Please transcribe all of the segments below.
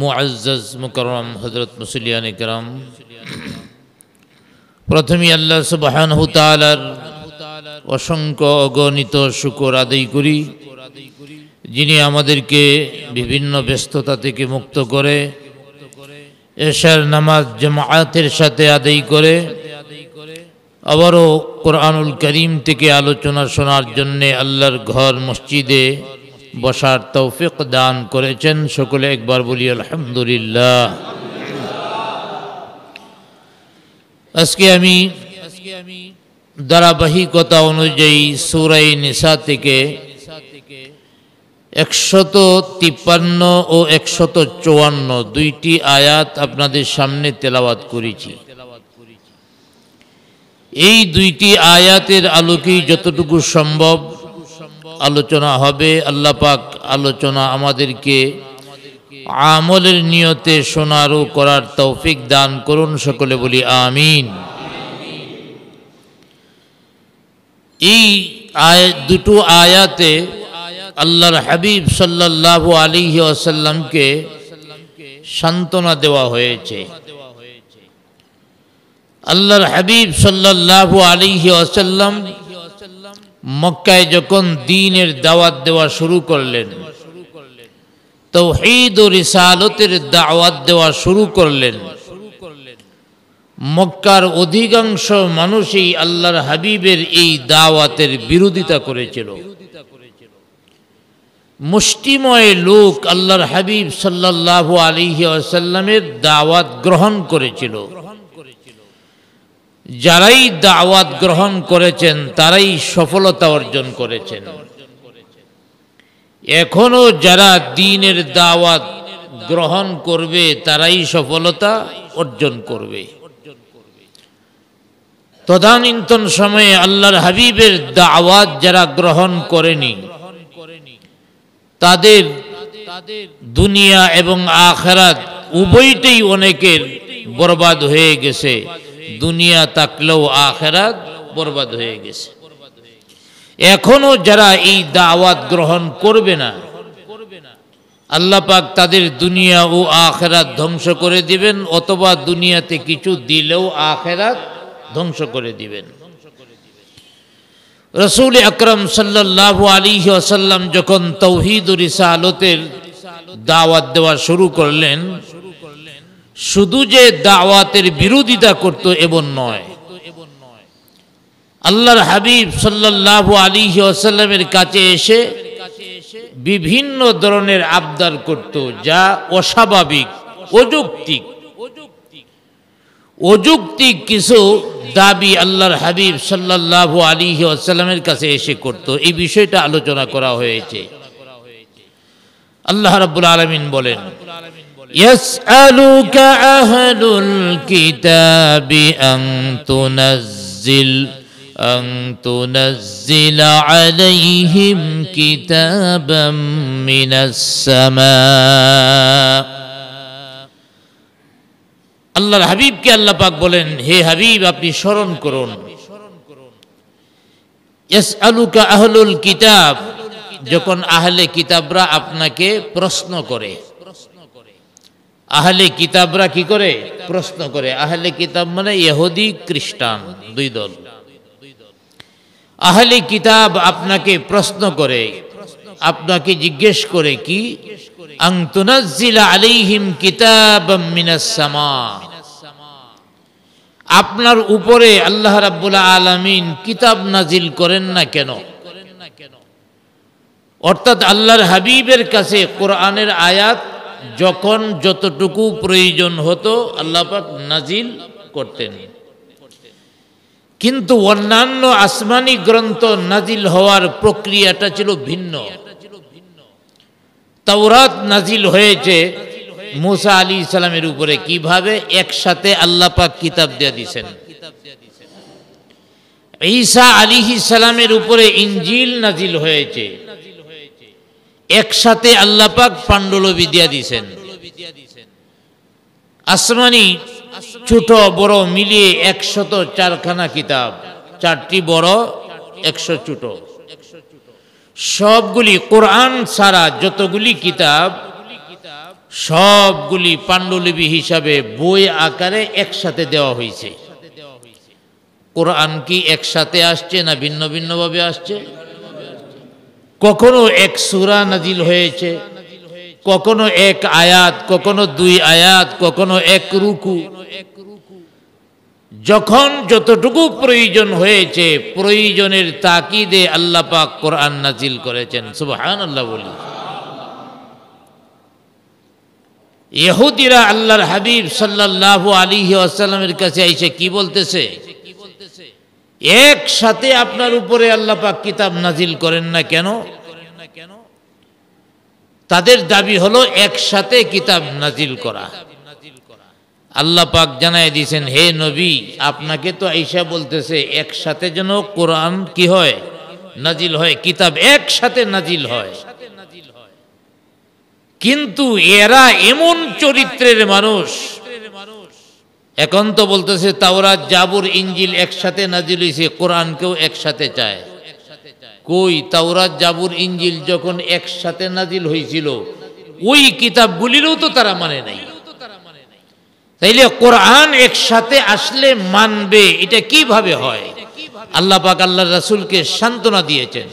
মুআজ্জাজ মুকরম হযরত মুসলিয়ান ইকরাম প্রথমে আল্লাহ সুবহানাহু তাআলার অসংখ্য অগণিত শুকর আদায় করি যিনি আমাদেরকে বিভিন্ন ব্যস্ততা থেকে মুক্ত করে এশার নামাজ জামায়াতের সাথে আদায় করে আবারও কোরআনুল করিম থেকে আলোচনা শোনার জন্য আল্লাহর ঘর মসজিদে বসার তৌফিক দান করেছেন সকলে একবার বলি আলহামদুলিল্লাহ আজকে আমি ধারাবাহিকতা অনুযায়ী সুরাই নিসা থেকে একশত তিপ্পান্ন ও একশত চুয়ান্ন দুইটি আয়াত আপনাদের সামনে তেলাওয়াত করেছি এই দুইটি আয়াতের আলোকেই যতটুকু সম্ভব আলোচনা হবে আল্লাহ পাক আলোচনা আমাদেরকে আমলের নিয়তে শোনার ও করার তৌফিক দান করুন সকলে বলি আমিন এই দুটো আয়াতে আল্লাহর হাবিব সাল্লাহ আলী আসাল্লামকে সান্ত্বনা দেওয়া হয়েছে আল্লাহর হাবিব সাল্লাহ আলী আসাল্লাম মক্কায় যখন দিনের দাওয়াত দেওয়া শুরু করলেন তৌহিদ ও রিসালতের দাওয়াত দেওয়া শুরু করলেন মক্কার অধিকাংশ মানুষই আল্লাহর হাবিবের এই দাওয়াতের বিরোধিতা করেছিল মুষ্টিময় লোক আল্লাহর হাবিব সাল্লাহ আলিহি দাওয়াত গ্রহণ করেছিল যারাই দাওয়াত গ্রহণ করেছেন তারাই সফলতা অর্জন করেছেন এখনো যারা দিনের দাওয়াত গ্রহণ করবে তারাই সফলতা অর্জন করবে তদানীন্তন সময়ে আল্লাহর হাবিবের দাওয়াত যারা গ্রহণ করেনি তাদের দুনিয়া এবং আখেরাত উভয়টাই অনেকের বরবাদ হয়ে গেছে দুনিয়া তাকলেও আখেরাত বরবাদ হয়ে গেছে এখনো যারা এই দাওয়াত গ্রহণ করবে না আল্লাহ পাক তাদের দুনিয়া ও আখেরাত ধ্বংস করে দিবেন অথবা দুনিয়াতে কিছু দিলেও আখেরাত ধ্বংস করে দিবেন রসুল আকরম সাল্লাহ আলী আসাল্লাম যখন তৌহিদুর ইসা আলতের দাওয়াত দেওয়া শুরু করলেন শুধু যে দাওয়াতের বিরোধিতা করত এবং নয় আল্লাহর হাবিব সাল্লাহ আলী আসাল্লামের কাছে এসে বিভিন্ন ধরনের আবদার করত যা অস্বাভাবিক অযৌক্তিক অযৌক্তিক কিছু দাবি আল্লাহর হাবিব সাল্লাহ আলী আসাল্লামের কাছে এসে করত এই বিষয়টা আলোচনা করা হয়েছে আল্লাহ রাবুল আলমিন বলেন يسألك أهل الكتاب أن تنزل أن تنزل عليهم كتابا من السماء আল্লাহর হাবিবকে আল্লাহ পাক বলেন হে হাবিব আপনি স্মরণ করুন আহলুল কিতাব যখন আহলে কিতাবরা আপনাকে প্রশ্ন করে আহলে কিতাবরা কি করে প্রশ্ন করে আহলে কিতাব মানে ইহুদি খ্রিস্টান দুই দল আহলে কিতাব আপনাকে প্রশ্ন করে আপনাকে জিজ্ঞেস করে কি আলাইহিম কিতাব আপনার উপরে আল্লাহ রাব্বুল আলামিন কিতাব নাজিল করেন না কেন অর্থাৎ আল্লাহর হাবিবের কাছে কোরআনের আয়াত যখন যতটুকু প্রয়োজন হতো আল্লাপাক নাজিল করতেন কিন্তু অন্যান্য আসমানি গ্রন্থ নাজিল হওয়ার প্রক্রিয়াটা ছিল ভিন্ন তাওরাত নাজিল হয়েছে মুসা আলী ইসলামের উপরে কিভাবে একসাথে আল্লাপাক কিতাব দিয়ে দিছেন ঈসা আলী ইসলামের উপরে ইঞ্জিল নাজিল হয়েছে একসাথে পাক পাণ্ডুলবি দিয়া দিছেন আসমানি ছোট বড় মিলিয়ে একশত চারখানা কিতাব চারটি বড় একশো ছোট সবগুলি কোরআন ছাড়া যতগুলি কিতাব সবগুলি পাণ্ডুলিপি হিসাবে বই আকারে একসাথে দেওয়া হয়েছে কোরআন কি একসাথে আসছে না ভিন্ন ভিন্নভাবে আসছে কখনো এক সুরা নাজিল হয়েছে কখনো এক আয়াত কখনো দুই আয়াত কখনো এক রুকু যখন যতটুকু প্রয়োজন হয়েছে প্রয়োজনের তাকিদে আল্লাহ পাক কোরআন নাজিল করেছেন সুবাহান আল্লাহ বলি ইহুদিরা আল্লাহর হাবিব সাল্লাহ আলী আসাল্লামের কাছে এসে কি বলতেছে একসাথে আপনার উপরে আল্লাহ কিতাব নাজিল করেন না কেন তাদের দাবি হলো একসাথে কিতাব নাজিল করা আল্লাহ পাক জানাই দিয়েছেন হে নবী আপনাকে তো আইসা বলতেছে একসাথে যেন কোরআন কি হয় নাজিল হয় কিতাব একসাথে নাজিল হয় কিন্তু এরা এমন চরিত্রের মানুষ এখন তো বলতেছে তাওরাত জাবুর ইঞ্জিল একসাথে নাজিল হয়েছে কোরআনকেও একসাথে চায় কই তাওরাত জাবুর ইঞ্জিল যখন একসাথে নাজিল হয়েছিল ওই কিতাবগুলিরও তো তারা মানে নাই তাইলে কোরআন একসাথে আসলে মানবে এটা কিভাবে হয় আল্লাহ পাক আল্লাহ রাসুলকে সান্ত্বনা দিয়েছেন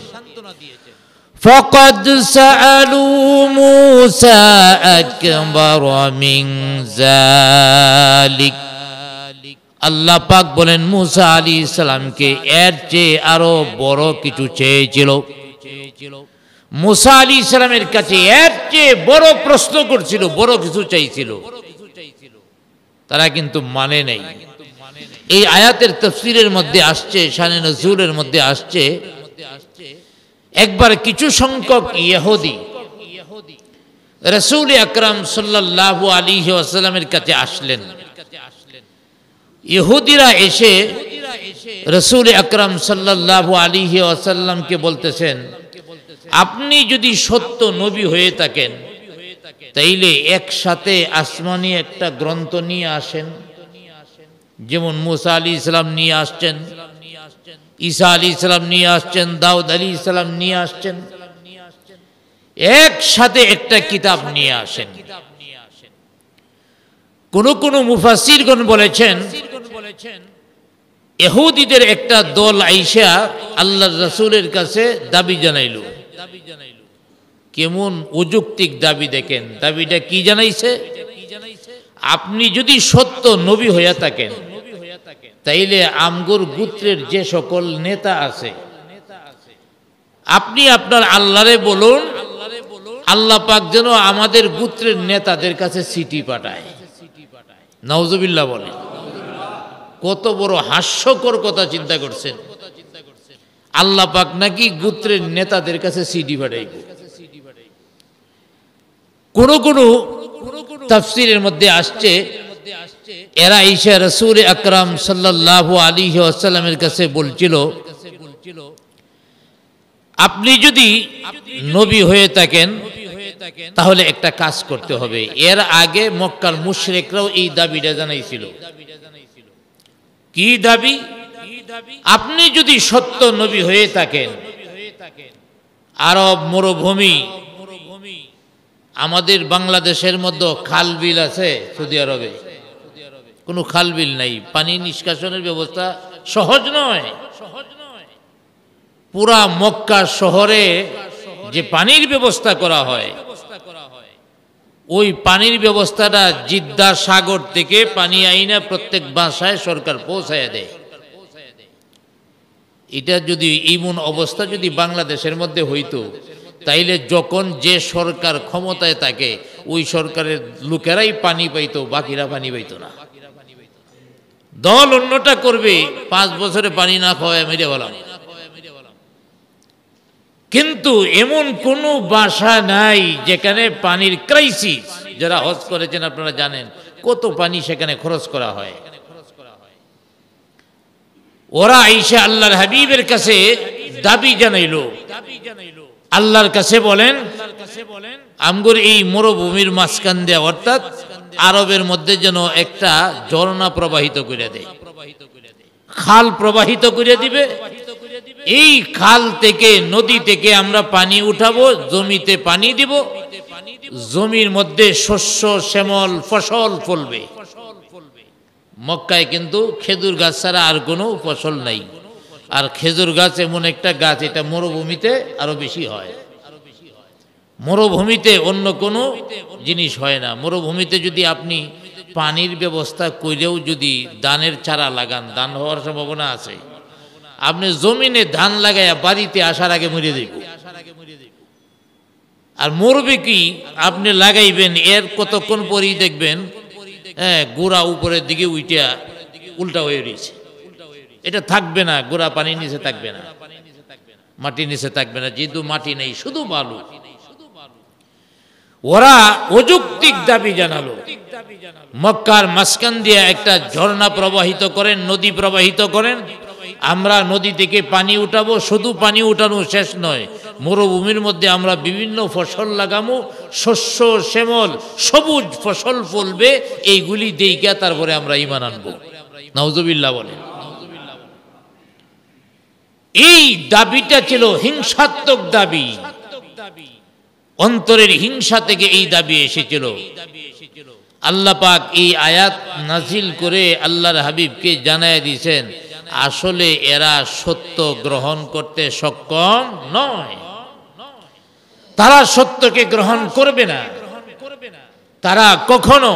فقد سألوا موسى أكبر من ذلك আল্লাহ পাক বলেন মুসা আলী ইসলামকে এর চেয়ে আরো বড় কিছু চেয়েছিল মুসা আলী ইসলামের কাছে এর চেয়ে বড় প্রশ্ন করছিল বড় কিছু চাইছিল তারা কিন্তু মানে নেই এই আয়াতের তফসিরের মধ্যে আসছে শানে নজরুলের মধ্যে আসছে একবার কিছু সংখ্যক ইহুদি রসুল আকরাম সাল্লাহ আলী আসসালামের কাছে আসলেন ইহুদিরা এসে রসুল আকরাম সাল্লাহ আলী আসাল্লামকে বলতেছেন আপনি যদি সত্য নবী হয়ে থাকেন তাইলে একসাথে আসমানি একটা গ্রন্থ নিয়ে আসেন যেমন মুসা আলী ইসলাম নিয়ে আসছেন ঈসা আলী ইসলাম নিয়ে আসছেন দাউদ আলী ইসলাম নিয়ে আসছেন একসাথে একটা কিতাব নিয়ে আসেন কোন কোন মুফাসিরগণ বলেছেন বলেছেন এহুদিদের একটা দল আইসা আল্লাহ রাসুলের কাছে দাবি জানাইল দাবি জানাইল কেমন অযুক্তিক দাবি দেখেন দাবিটা কি জানাইছে আপনি যদি সত্য নবী হইয়া থাকেন তাইলে আমগুর গুত্রের যে সকল নেতা আছে আপনি আপনার আল্লাহরে বলুন আল্লাহ পাক যেন আমাদের গুত্রের নেতাদের কাছে সিটি পাঠায় নওজবিল্লা বলেন কত বড় হাস্যকর কথা চিন্তা করছেন আল্লাহ পাক নাকি গুত্রের নেতাদের কাছে সিডি পাঠাইব কোন কোন তাফসিরের মধ্যে আসছে এরা ঈশা রসুল আকরাম সাল্লাহ আলী আসাল্লামের কাছে বলছিল আপনি যদি নবী হয়ে থাকেন তাহলে একটা কাজ করতে হবে এর আগে মক্কার মুশরেকরাও এই দাবিটা জানাইছিল কি দাবি আপনি যদি সত্য নবী হয়ে থাকেন আরব মরুভূমি আমাদের বাংলাদেশের মধ্যে খাল বিল আছে সৌদি আরবে কোনো খাল বিল নাই পানি নিষ্কাশনের ব্যবস্থা সহজ নয় সহজ নয় পুরা মক্কা শহরে যে পানির ব্যবস্থা করা হয় ওই পানির ব্যবস্থাটা জিদ্দা সাগর থেকে পানি আইনা প্রত্যেক বাসায় সরকার পৌঁছায় দেয় এটা যদি ইমন অবস্থা যদি বাংলাদেশের মধ্যে হইতো তাইলে যখন যে সরকার ক্ষমতায় থাকে ওই সরকারের লোকেরাই পানি পাইতো বাকিরা পানি পাইত না দল অন্যটা করবে পাঁচ বছরে পানি না খাওয়ায় মেরে বলা কিন্তু এমন কোনো বাসা নাই যেখানে পানির ক্রাইসিস যারা হজ করেছেন আপনারা জানেন কত পানি সেখানে খরচ করা হয় ওরা আইসা আল্লাহর হাবিবের কাছে দাবি জানাইল আল্লাহর কাছে বলেন আমগুর এই মরুভূমির মাঝখান দেয়া অর্থাৎ আরবের মধ্যে যেন একটা ঝর্ণা প্রবাহিত করে দেয় খাল প্রবাহিত করে দিবে এই খাল থেকে নদী থেকে আমরা পানি উঠাবো জমিতে পানি দিব জমির মধ্যে শস্য শ্যামল ফসল ফলবে মক্কায় কিন্তু খেজুর গাছ ছাড়া আর কোনো ফসল নাই আর খেজুর গাছ এমন একটা গাছ এটা মরুভূমিতে আরো বেশি হয় মরুভূমিতে অন্য কোনো জিনিস হয় না মরুভূমিতে যদি আপনি পানির ব্যবস্থা করেও যদি দানের চারা লাগান দান হওয়ার সম্ভাবনা আছে আপনি জমিনে ধান লাগাইয়া বাড়িতে আসার আগে মরে দেব আর মরবে কি আপনি লাগাইবেন এর কতক্ষণ পরেই দেখবেন হ্যাঁ গোড়া উপরের দিকে উইটা উল্টা হয়ে রয়েছে এটা থাকবে না গোড়া পানি নিচে থাকবে না মাটি নিচে থাকবে না যেহেতু মাটি নেই শুধু বালু ওরা অযৌক্তিক দাবি জানালো মক্কার মাসকান দিয়ে একটা ঝর্ণা প্রবাহিত করেন নদী প্রবাহিত করেন আমরা নদী থেকে পানি উঠাবো শুধু পানি উঠানো শেষ নয় মরুভূমির মধ্যে আমরা বিভিন্ন ফসল লাগামো শস্য শ্যামল সবুজ ফসল ফলবে এইগুলি দেইকা তারপরে আমরা ইমান আনবো নজবিল্লা বলে এই দাবিটা ছিল হিংসাত্মক দাবি অন্তরের হিংসা থেকে এই দাবি এসেছিল আল্লাহ পাক এই আয়াত নাজিল করে আল্লাহর হাবিবকে জানায় দিয়েছেন আসলে এরা সত্য গ্রহণ করতে সক্ষম নয় তারা সত্যকে গ্রহণ করবে না তারা কখনো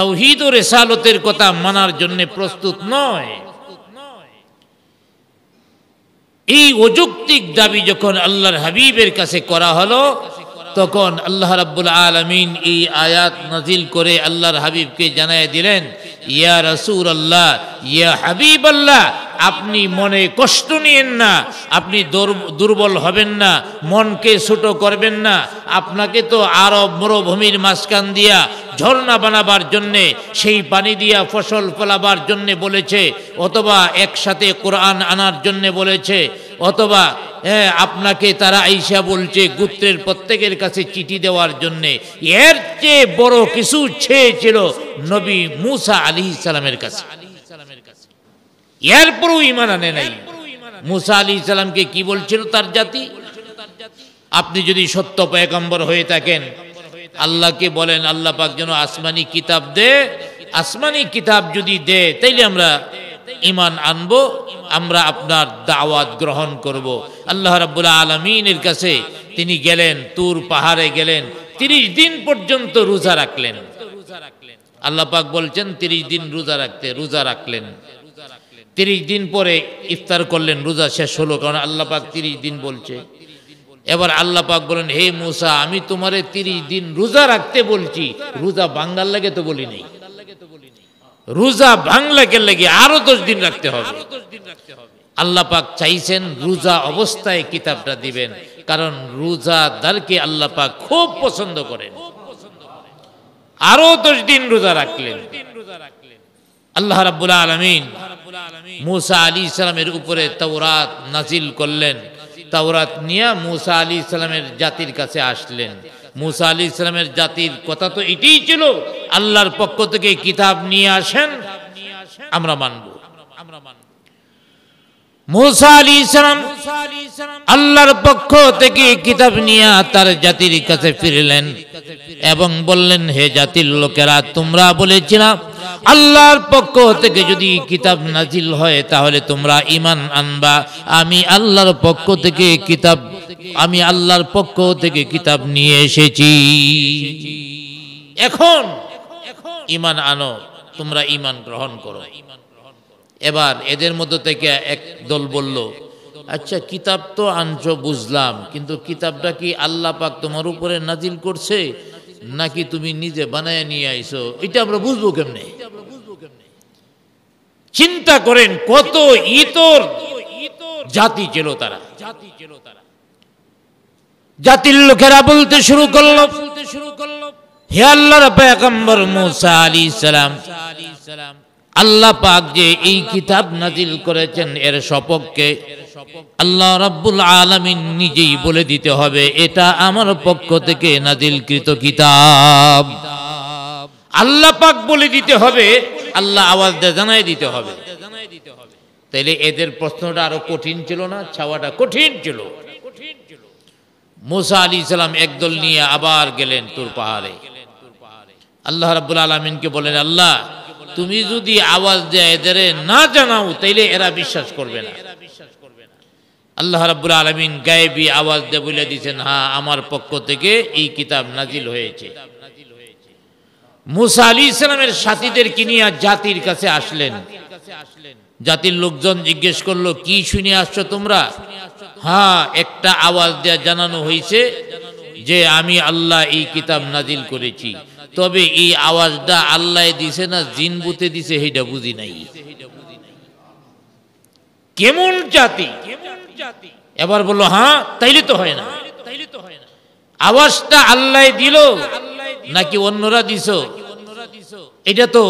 তৌহিদ ও রেসালতের কথা মানার জন্য প্রস্তুত নয় এই অযৌক্তিক দাবি যখন আল্লাহর হাবিবের কাছে করা হলো তখন আল্লাহ রাব্বুল আলমিন এই আয়াত নাজিল করে আল্লাহর হাবিবকে জানাই দিলেন ইয়া রসুর আল্লাহ ইয়া হাবিব আল্লাহ আপনি মনে কষ্ট নিয়েন না আপনি দুর্বল হবেন না মনকে ছোট করবেন না আপনাকে তো আরব মরুভূমির মাঝখান দিয়া ঝর্ণা বানাবার জন্যে সেই পানি দিয়া ফসল ফলাবার জন্যে বলেছে অথবা একসাথে কোরআন আনার জন্যে বলেছে অথবা হ্যাঁ আপনাকে তারা আইসা বলছে গুত্রের প্রত্যেকের কাছে চিঠি দেওয়ার জন্যে এর চেয়ে বড় কিছু ছেয়েছিল নবী মুসা আলি ইসালামের কাছে এরপরও ইমান আনে নাই মুসা আলি ইসালামকে কি বলছিল তার জাতি আপনি যদি সত্য পয়গম্বর হয়ে থাকেন আল্লাহকে বলেন আল্লাহ পাক যেন আসমানি কিতাব দে আসমানি কিতাব যদি দে তাইলে আমরা ইমান আনবো আমরা আপনার দাওয়াত গ্রহণ করব। আল্লাহ রাবুল্লাহ আলমিনের কাছে তিনি গেলেন তুর পাহাড়ে গেলেন তিরিশ দিন পর্যন্ত রোজা রাখলেন আল্লাহ পাক বলছেন তিরিশ দিন রোজা রাখতে রোজা রাখলেন তিরিশ দিন পরে ইফতার করলেন রোজা শেষ হলো কারণ আল্লাহ পাক তিরিশ দিন বলছে এবার আল্লাহ পাক বলেন হে মুসা আমি তোমারে তিরিশ দিন রোজা রাখতে বলছি রোজা বাঙ্গাল লাগে তো বলি নেই রোজা ভাঙলাকে লাগে আরো দশ দিন রাখতে হবে আল্লাহ পাক চাইছেন রোজা অবস্থায় কিতাবটা দিবেন কারণ রোজা দারকে আল্লাহ পাক খুব পছন্দ করেন আরো দশ দিন রোজা রাখলেন আল্লাহ রাবুল আলমিন মুসা আলী ইসলামের উপরে তাওরাত নাজিল করলেন তাওরাত নিয়ে মুসা আলি ইসলামের জাতির কাছে আসলেন মুসা আলি ইসলামের জাতির কথা তো এটাই ছিল আল্লাহর পক্ষ থেকে কিতাব নিয়ে আসেন আমরা মানব আমরা মানব মুসা আলী ইসলাম আল্লাহর পক্ষ থেকে কিতাব নিয়ে তার জাতির কাছে ফিরলেন এবং বললেন হে জাতির লোকেরা তোমরা বলেছিলাম আল্লাহর পক্ষ থেকে যদি কিতাব নাজিল হয় তাহলে তোমরা ইমান আনবা আমি আল্লাহর পক্ষ থেকে কিতাব আমি আল্লাহর পক্ষ থেকে কিতাব নিয়ে এসেছি এখন ইমান আনো তোমরা ইমান গ্রহণ করো এবার এদের মধ্য থেকে এক দল বলল আচ্ছা কিতাব তো আনছো বুঝলাম কিন্তু কিতাবটা কি আল্লাহ পাক তোমার উপরে নাজিল করছে নাকি তুমি নিজে বানায় নিয়ে আইছো এটা আমরা বুঝবো কেমনে চিন্তা করেন কত ইতর জাতি ছিল তারা জাতি ছিল তারা জাতির লোকেরা বলতে শুরু করলো বলতে শুরু করলো হে আল্লাহর পেগম্বর মুসা আলী সালাম সালাম আল্লাহ পাক যে এই কিতাব নাজিল করেছেন এর সপক্ষে আল্লাহ রাব্বুল আলামিন নিজেই বলে দিতে হবে এটা আমার পক্ষ থেকে নাজিলকৃত কিতাব আল্লাহ পাক বলে দিতে হবে আল্লাহ আওয়াজ দিয়ে জানাই দিতে হবে তাইলে এদের প্রশ্নটা আরো কঠিন ছিল না ছাওয়াটা কঠিন ছিল মুসা আলী ইসলাম একদল নিয়ে আবার গেলেন তোর পাহাড়ে আল্লাহ রাবুল আলমিনকে বলেন আল্লাহ তুমি যদি আওয়াজ দেয় এদের না জানাও তাইলে এরা বিশ্বাস করবে না আল্লাহ রাবুল আলমিন গায়েবী আওয়াজ দিয়ে বলে দিচ্ছেন হা আমার পক্ষ থেকে এই কিতাব নাজিল হয়েছে মুসা আলী ইসলামের সাথীদের কিনিয়া জাতির কাছে আসলেন জাতির লোকজন জিজ্ঞেস করলো কি শুনে আসছো তোমরা হ্যাঁ একটা আওয়াজ দেওয়া জানানো হয়েছে যে আমি আল্লাহ এই কিতাব নাজিল করেছি তবে এই আওয়াজটা আল্লাহ দিছে না জিনবুতে দিছে সেটা বুঝি নাই কেমন জাতি এবার বললো হ্যাঁ তাইলে তো হয় না আওয়াজটা আল্লাহ দিল নাকি অন্যরা দিস এটা তো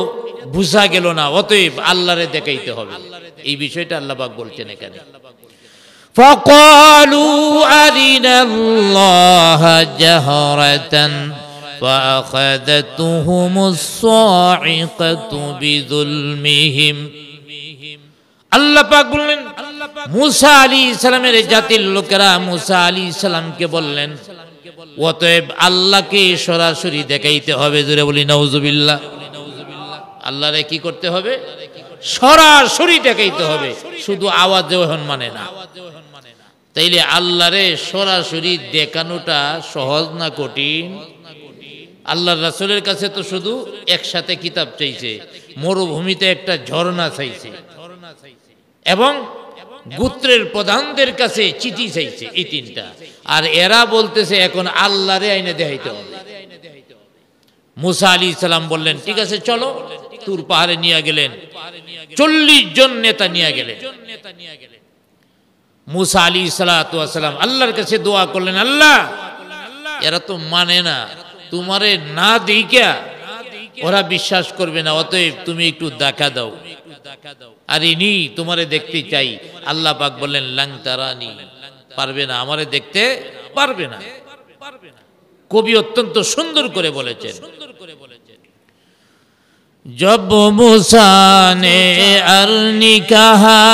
বুঝা গেল না অতএব আল্লাহরে দেখাইতে হবে এই বিষয়টা আল্লাহবাক বলছেন এখানে ফকালু أرنا الله جهرة فأخذتهم الصاعقة بظلمهم আল্লাহ পাক বললেন মুসা আলী ইসলামের জাতির লোকেরা মুসা আলী ইসলামকে বললেন অতএব আল্লাহকে সরাসরি দেখাইতে হবে জুড়ে বলি নওজুবিল্লাহ আল্লাহরে কি করতে হবে সরাসরি দেখাইতে হবে শুধু আওয়াজ হন মানে না তাইলে আল্লাহরে সরাসরি দেখানোটা সহজ না কঠিন আল্লাহ রাসুলের কাছে তো শুধু একসাথে কিতাব চাইছে মরুভূমিতে একটা ঝর্ণা চাইছে এবং গুত্রের প্রধানদের কাছে চিঠি চাইছে এই তিনটা আর এরা বলতেছে এখন আল্লাহরে আইনে দেখাইতে হবে মুসা আলী ইসলাম বললেন ঠিক আছে চলো তুর পাহাড়ে নিয়ে গেলেন চল্লিশ জন নেতা নিয়ে গেলেন মুসা আলী সালাম আল্লাহর কাছে দোয়া করলেন আল্লাহ এরা তো মানে না তোমারে না দিকা ওরা বিশ্বাস করবে না অতএব তুমি একটু দেখা দাও আর ইনি তোমারে দেখতে চাই আল্লাহ পাক বললেন লাং তারানি পারবে না আমারে দেখতে পারবে না কবি অত্যন্ত সুন্দর করে বলেছেন জব মুসানে আর কাহা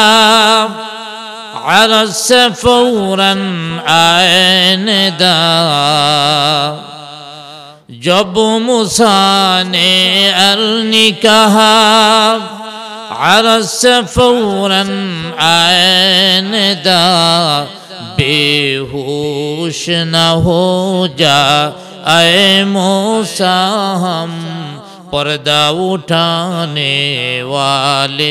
عرس ফৌরন عين দা جب موس نے ارنی کہا فوراً آئین دا بے ہوش نہ ہو جا اے موسا ہم پردہ اٹھانے والے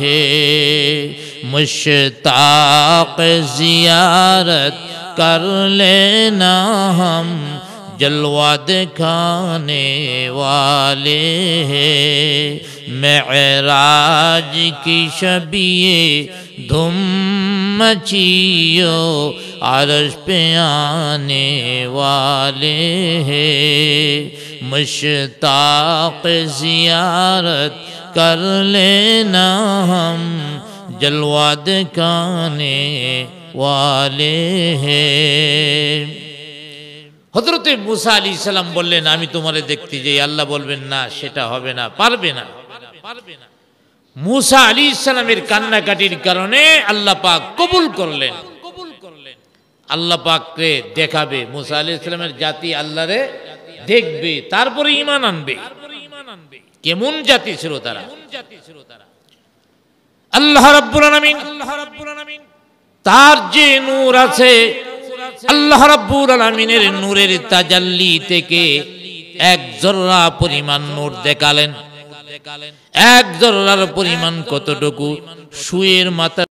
ہیں مشتاق زیارت کر لینا ہم जलवा दिखाने वाले हैं महराज की शबी धुम मचियो आरश पे आने वाले हैं मुश्ताक जियारत कर लेना हम जलवा दिखाने वाले हैं হজরতে মুসা আলী ইসলাম বললেন আমি তোমারে দেখতে যে আল্লাহ বলবেন না সেটা হবে না পারবে না পারবে না মুসা আলী ইসলামের কান্নাকাটির কারণে আল্লাহ পাক কবুল করলেন কবুল করলেন আল্লাহ পাককে দেখাবে মুসা আলী ইসলামের জাতি আল্লাহরে দেখবে তারপরে ইমান আনবে কেমন জাতি ছিল তারা আল্লাহ রব্বুল আলামিন আল্লাহ রব্বুল আলামিন তার যে নূর আছে আল্লাহ রাব্বুল আলামিনের নূরের তাজাল্লি থেকে এক জর্রা পরিমাণ নূর দেখালেন এক জর্রার পরিমাণ কতটুকু সুয়ের মাথা